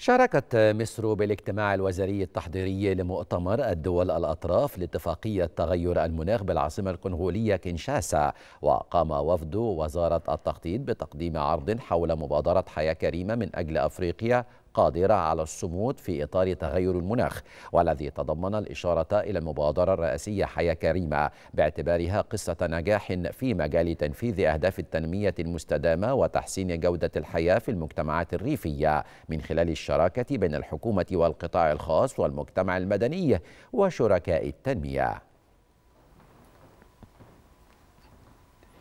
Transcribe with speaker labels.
Speaker 1: شاركت مصر بالاجتماع الوزاري التحضيري لمؤتمر الدول الأطراف لاتفاقية تغير المناخ بالعاصمة الكونغولية كينشاسا وقام وفد وزارة التخطيط بتقديم عرض حول مبادرة حياة كريمة من أجل أفريقيا قادرة على الصمود في إطار تغير المناخ والذي تضمن الإشارة إلى المبادرة الرئاسية حياة كريمة باعتبارها قصة نجاح في مجال تنفيذ أهداف التنمية المستدامة وتحسين جودة الحياة في المجتمعات الريفية من خلال الشراكة بين الحكومة والقطاع الخاص والمجتمع المدني وشركاء التنمية